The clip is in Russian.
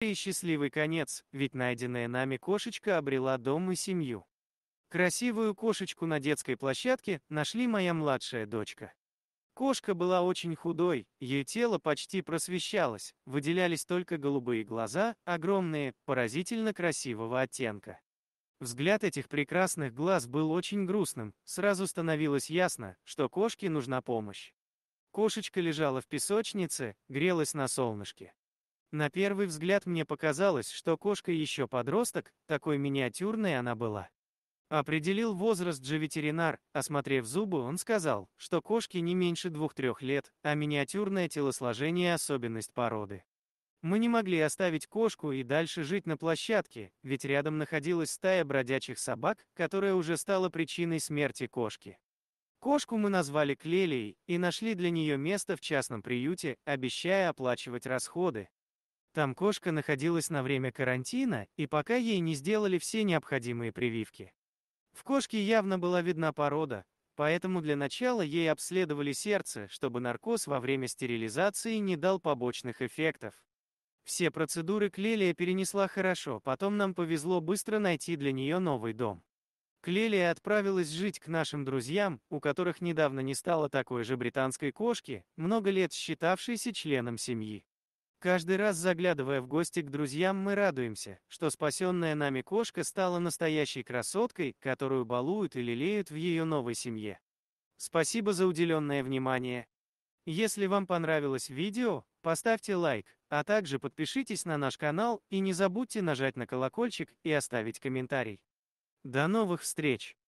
И счастливый конец, ведь найденная нами кошечка обрела дом и семью. Красивую кошечку на детской площадке нашли моя младшая дочка. Кошка была очень худой, ее тело почти просвещалось, выделялись только голубые глаза, огромные, поразительно красивого оттенка. Взгляд этих прекрасных глаз был очень грустным, сразу становилось ясно, что кошке нужна помощь. Кошечка лежала в песочнице, грелась на солнышке. На первый взгляд мне показалось, что кошка еще подросток, такой миниатюрной она была. Определил возраст же ветеринар, осмотрев зубы, он сказал, что кошке не меньше двух-трех лет, а миниатюрное телосложение – особенность породы. Мы не могли оставить кошку и дальше жить на площадке, ведь рядом находилась стая бродячих собак, которая уже стала причиной смерти кошки. Кошку мы назвали Клелией и нашли для нее место в частном приюте, обещая оплачивать расходы. Там кошка находилась на время карантина, и пока ей не сделали все необходимые прививки. В кошке явно была видна порода, поэтому для начала ей обследовали сердце, чтобы наркоз во время стерилизации не дал побочных эффектов. Все процедуры Клелия перенесла хорошо, потом нам повезло быстро найти для нее новый дом. Клелия отправилась жить к нашим друзьям, у которых недавно не стало такой же британской кошки, много лет считавшейся членом семьи. Каждый раз заглядывая в гости к друзьям, мы радуемся, что спасенная нами кошка стала настоящей красоткой, которую балуют и лелеют в ее новой семье. Спасибо за уделенное внимание. Если вам понравилось видео, поставьте лайк, а также подпишитесь на наш канал и не забудьте нажать на колокольчик и оставить комментарий. До новых встреч!